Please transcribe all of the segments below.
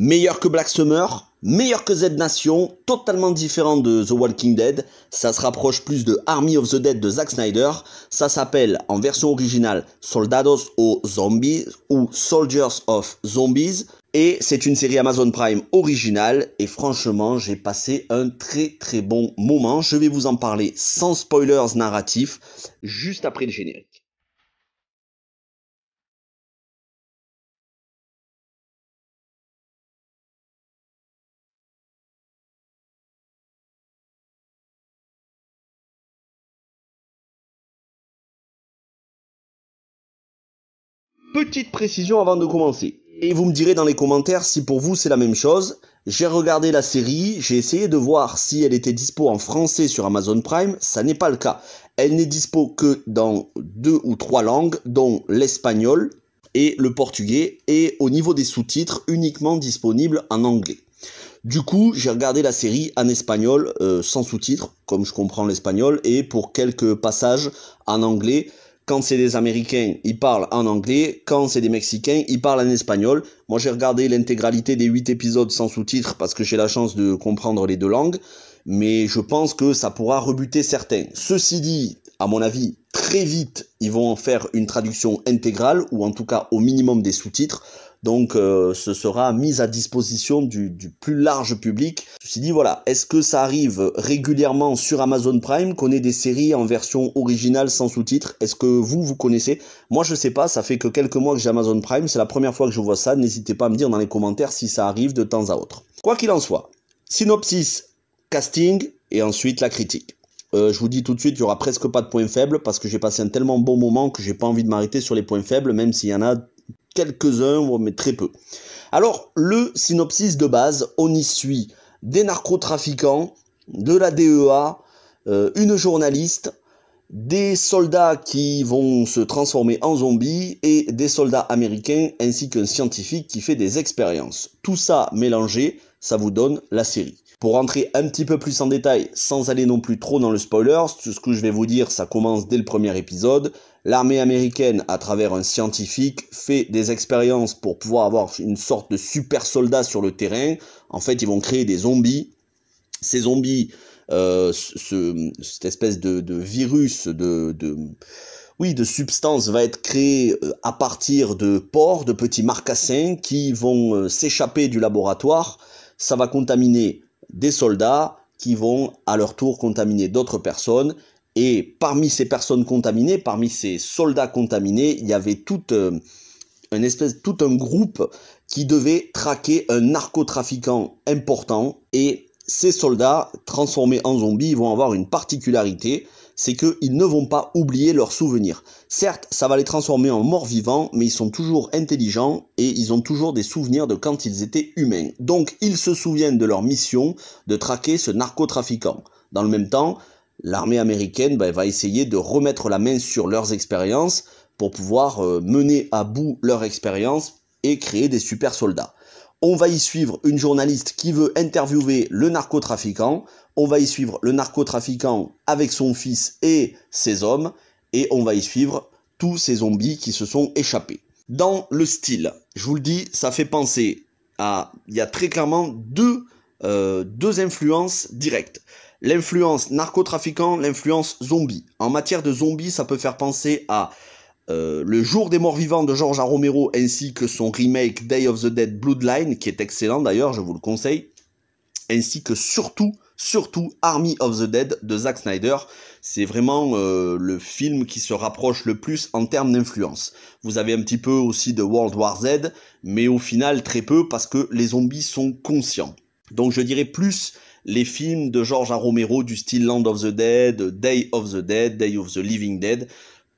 meilleur que Black Summer, meilleur que Z Nation, totalement différent de The Walking Dead, ça se rapproche plus de Army of the Dead de Zack Snyder, ça s'appelle en version originale Soldados o Zombies ou Soldiers of Zombies, et c'est une série Amazon Prime originale, et franchement j'ai passé un très très bon moment, je vais vous en parler sans spoilers narratifs, juste après le générique. Petite précision avant de commencer. Et vous me direz dans les commentaires si pour vous c'est la même chose. J'ai regardé la série, j'ai essayé de voir si elle était dispo en français sur Amazon Prime, ça n'est pas le cas. Elle n'est dispo que dans deux ou trois langues, dont l'espagnol et le portugais, et au niveau des sous-titres, uniquement disponible en anglais. Du coup, j'ai regardé la série en espagnol, euh, sans sous-titres, comme je comprends l'espagnol, et pour quelques passages en anglais, quand c'est des Américains, ils parlent en anglais. Quand c'est des Mexicains, ils parlent en espagnol. Moi, j'ai regardé l'intégralité des 8 épisodes sans sous-titres parce que j'ai la chance de comprendre les deux langues. Mais je pense que ça pourra rebuter certains. Ceci dit, à mon avis, très vite, ils vont en faire une traduction intégrale ou en tout cas au minimum des sous-titres donc euh, ce sera mis à disposition du, plus large public. Je me suis dit voilà, est-ce que ça arrive régulièrement sur Amazon Prime qu'on ait des séries en version originale sans sous-titres Est-ce que vous vous connaissez Moi je sais pas, ça fait que quelques mois que j'ai Amazon Prime, c'est la première fois que je vois ça. N'hésitez pas à me dire dans les commentaires si ça arrive de temps à autre. Quoi qu'il en soit, synopsis, casting et ensuite la critique. Euh, je vous dis tout de suite, il y aura presque pas de points faibles parce que j'ai passé un tellement bon moment que j'ai pas envie de m'arrêter sur les points faibles, même s'il y en a quelques uns mais très peu. Alors, le synopsis de base, on y suit des narcotrafiquants, de la DEA, euh, une journaliste, des soldats qui vont se transformer en zombies et des soldats américains ainsi qu'un scientifique qui fait des expériences. Tout ça mélangé, ça vous donne la série. Pour rentrer un petit peu plus en détail, sans aller non plus trop dans le spoiler, ce que je vais vous dire, ça commence dès le premier épisode. L'armée américaine, à travers un scientifique, fait des expériences pour pouvoir avoir une sorte de super soldat sur le terrain. En fait, ils vont créer des zombies. Ces zombies, euh, ce, cette espèce de, virus, de, de oui, de substance va être créé euh, à partir de porcs, de petits marcassins qui vont euh, s'échapper du laboratoire. Ça va contaminer des soldats qui vont à leur tour contaminer d'autres personnes. Et parmi ces personnes contaminées, parmi ces soldats contaminés, il y avait tout, euh, espèce, tout un groupe qui devait traquer un narcotrafiquant important. Et ces soldats, transformés en zombies, vont avoir une particularité, c'est qu'ils ne vont pas oublier leurs souvenirs. Certes, ça va les transformer en morts vivants, mais ils sont toujours intelligents et ils ont toujours des souvenirs de quand ils étaient humains. Donc ils se souviennent de leur mission de traquer ce narcotrafiquant. Dans le même temps, l'armée américaine ben, va essayer de remettre la main sur leurs expériences pour pouvoir euh, mener à bout leur expérience et créer des super soldats. On va y suivre une journaliste qui veut interviewer le narcotrafiquant on va y suivre le narcotrafiquant avec son fils et ses hommes, et on va y suivre tous ces zombies qui se sont échappés. Dans le style, je vous le dis, ça fait penser à... Il y a très clairement deux, euh, deux influences directes. L'influence narcotrafiquant, l'influence zombie. En matière de zombie, ça peut faire penser à euh, Le jour des morts vivants de George A. Romero ainsi que son remake Day of the Dead Bloodline, qui est excellent d'ailleurs, je vous le conseille, ainsi que surtout surtout Army of the Dead de Zack Snyder. C'est vraiment euh, le film qui se rapproche le plus en termes d'influence. Vous avez un petit peu aussi de World War Z, mais au final très peu parce que les zombies sont conscients. Donc je dirais plus les films de George A. Romero du style Land of the Dead, Day of the Dead, Day of the Living Dead,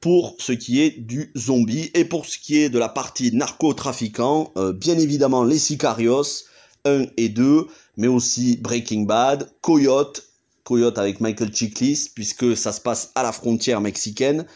pour ce qui est du zombie et pour ce qui est de la partie narcotrafiquant, euh, bien évidemment les Sicarios, 1 et 2, mais aussi Breaking Bad, Coyote, Coyote avec Michael Chiklis, puisque ça se passe à la frontière mexicaine,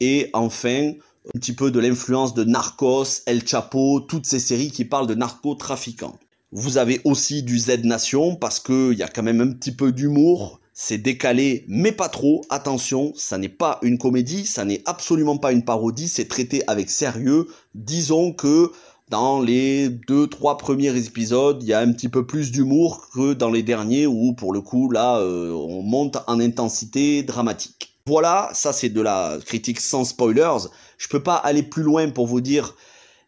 et enfin un petit peu de l'influence de Narcos, El Chapo, toutes ces séries qui parlent de narco narcotrafiquants. Vous avez aussi du Z Nation, parce qu'il y a quand même un petit peu d'humour, c'est décalé, mais pas trop. Attention, ça n'est pas une comédie, ça n'est absolument pas une parodie, c'est traité avec sérieux. Disons que dans les deux, trois premiers épisodes, il y a un petit peu plus d'humour que dans les derniers où, pour le coup, là, euh, on monte en intensité dramatique. Voilà, ça c'est de la critique sans spoilers. Je peux pas aller plus loin pour vous dire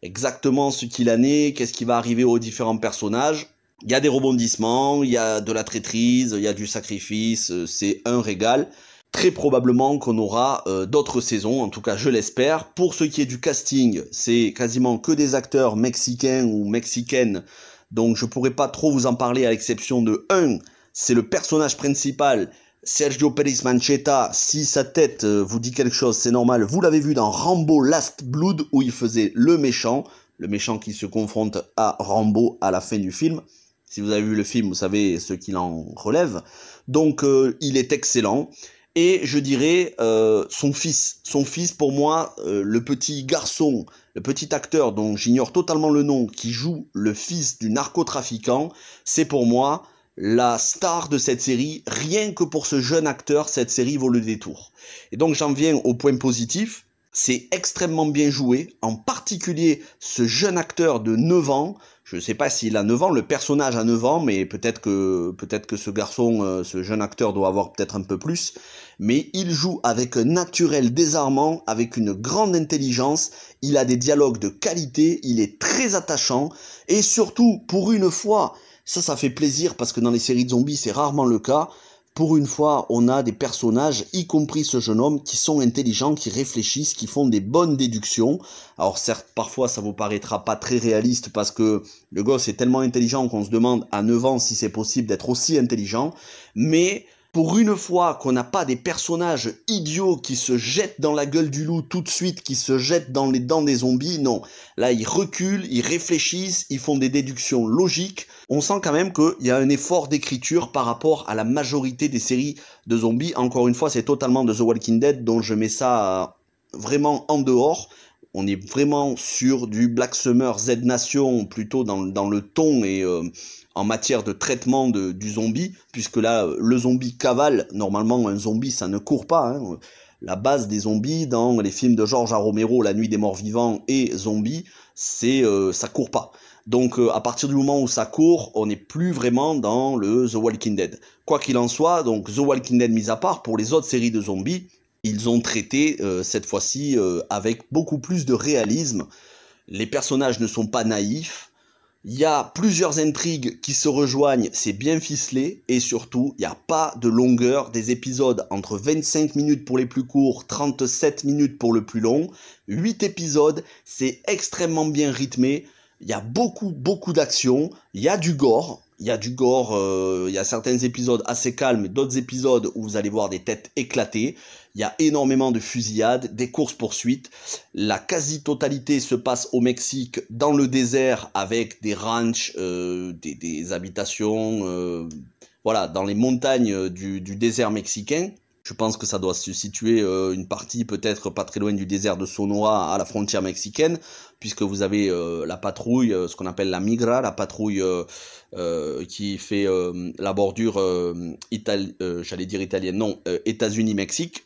exactement ce qu'il en est, qu'est-ce qui va arriver aux différents personnages. Il y a des rebondissements, il y a de la traîtrise, il y a du sacrifice, euh, c'est un régal. Très probablement qu'on aura euh, d'autres saisons, en tout cas je l'espère. Pour ce qui est du casting, c'est quasiment que des acteurs mexicains ou mexicaines, donc je pourrais pas trop vous en parler à l'exception de un, c'est le personnage principal, Sergio Pérez Mancheta. Si sa tête euh, vous dit quelque chose, c'est normal. Vous l'avez vu dans Rambo Last Blood où il faisait le méchant, le méchant qui se confronte à Rambo à la fin du film. Si vous avez vu le film, vous savez ce qu'il en relève. Donc euh, il est excellent et je dirais euh, son fils. Son fils, pour moi, euh, le petit garçon, le petit acteur dont j'ignore totalement le nom, qui joue le fils du narcotrafiquant, c'est pour moi la star de cette série. Rien que pour ce jeune acteur, cette série vaut le détour. Et donc j'en viens au point positif. C'est extrêmement bien joué, en particulier ce jeune acteur de 9 ans je ne sais pas s'il a 9 ans, le personnage a 9 ans, mais peut-être que peut-être que ce garçon, euh, ce jeune acteur doit avoir peut-être un peu plus, mais il joue avec un naturel désarmant, avec une grande intelligence, il a des dialogues de qualité, il est très attachant, et surtout, pour une fois, ça ça fait plaisir parce que dans les séries de zombies c'est rarement le cas, pour une fois, on a des personnages, y compris ce jeune homme, qui sont intelligents, qui réfléchissent, qui font des bonnes déductions. Alors certes, parfois ça vous paraîtra pas très réaliste parce que le gosse est tellement intelligent qu'on se demande à 9 ans si c'est possible d'être aussi intelligent, mais pour une fois qu'on n'a pas des personnages idiots qui se jettent dans la gueule du loup tout de suite, qui se jettent dans les dents des zombies, non. Là, ils reculent, ils réfléchissent, ils font des déductions logiques. On sent quand même qu'il y a un effort d'écriture par rapport à la majorité des séries de zombies. Encore une fois, c'est totalement de The Walking Dead, dont je mets ça euh, vraiment en dehors on est vraiment sur du Black Summer Z Nation, plutôt dans, dans le ton et euh, en matière de traitement de, du zombie, puisque là, le zombie cavale, normalement un zombie, ça ne court pas. Hein. La base des zombies dans les films de George A. Romero, La Nuit des Morts Vivants et Zombies, c'est euh, ça court pas. Donc euh, à partir du moment où ça court, on n'est plus vraiment dans le The Walking Dead. Quoi qu'il en soit, donc The Walking Dead mis à part, pour les autres séries de zombies, ils ont traité euh, cette fois-ci avec beaucoup plus de réalisme. Les personnages ne sont pas naïfs, il y a plusieurs intrigues qui se rejoignent, c'est bien ficelé et surtout, il n'y a pas de longueur des épisodes entre 25 minutes pour les plus courts, 37 minutes pour le plus long. 8 épisodes, c'est extrêmement bien rythmé, il y a beaucoup beaucoup d'action, il y a du gore, il y a du gore, euh, il y a certains épisodes assez calmes, d'autres épisodes où vous allez voir des têtes éclatées, il y a énormément de fusillades, des courses-poursuites, la quasi-totalité se passe au Mexique, dans le désert, avec des ranchs, euh, des, habitations, euh, voilà, dans les montagnes du désert mexicain. Je pense que ça doit se situer euh, une partie peut-être pas très loin du désert de Sonora à la frontière mexicaine, puisque vous avez euh, la patrouille, euh, ce qu'on appelle la migra, la patrouille qui fait la bordure, j'allais dire italienne, non, États-Unis-Mexique.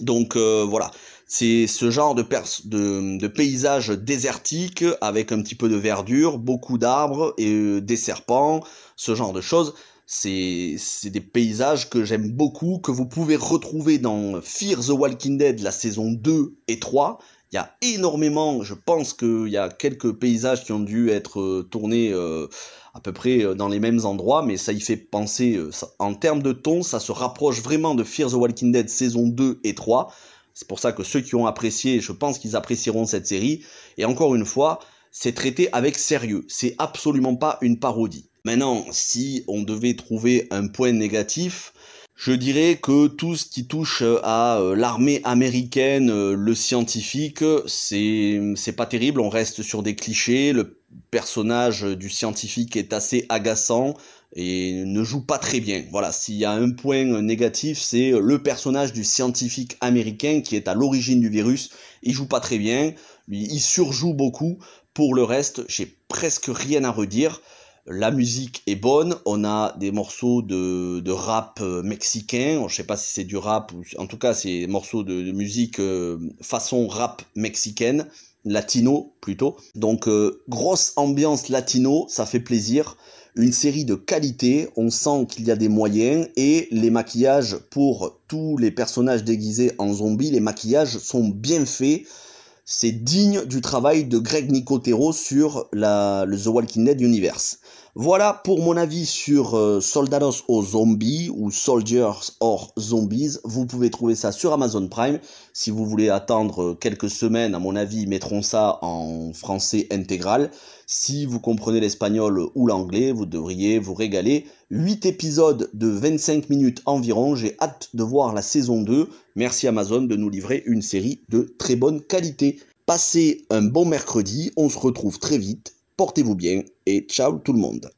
Donc voilà, c'est ce genre de, paysage désertique avec un petit peu de verdure, beaucoup d'arbres et des serpents, ce genre de choses. C'est des paysages que j'aime beaucoup, que vous pouvez retrouver dans Fear the Walking Dead, la saison 2 et 3. Il y a énormément, je pense qu'il y a quelques paysages qui ont dû être euh, tournés euh, à peu près euh, dans les mêmes endroits, mais ça y fait penser, en termes de ton, ça se rapproche vraiment de Fear the Walking Dead saison 2 et 3. C'est pour ça que ceux qui ont apprécié, je pense qu'ils apprécieront cette série. Et encore une fois, c'est traité avec sérieux. C'est absolument pas une parodie. Maintenant, si on devait trouver un point négatif, je dirais que tout ce qui touche euh, à euh, l'armée américaine, euh, le scientifique, c'est pas terrible, on reste sur des clichés, le personnage du scientifique est assez agaçant et ne joue pas très bien. Voilà, s'il y a un point négatif, c'est le personnage du scientifique américain qui est à l'origine du virus, il joue pas très bien, il surjoue beaucoup. Pour le reste, j'ai presque rien à redire la musique est bonne. On a des morceaux de, rap euh, mexicain. Je sais pas si c'est du rap ou en tout cas c'est des morceaux de, musique euh, façon rap mexicaine, latino plutôt. Donc euh, grosse ambiance latino, ça fait plaisir. Une série de qualité. On sent qu'il y a des moyens et les maquillages pour tous les personnages déguisés en zombies. Les maquillages sont bien faits c'est digne du travail de Greg Nicotero sur la, le The Walking Dead Universe. Voilà pour mon avis sur euh, Soldados aux Zombies ou Soldiers or Zombies. Vous pouvez trouver ça sur Amazon Prime. Si vous voulez attendre euh, quelques semaines, à mon avis, ils mettront ça en français intégral. Si vous comprenez l'espagnol ou l'anglais, vous devriez vous régaler. 8 épisodes de 25 minutes environ. J'ai hâte de voir la saison 2. Merci Amazon de nous livrer une série de très bonne qualité. Passez un bon mercredi. On se retrouve très vite portez-vous bien et ciao tout le monde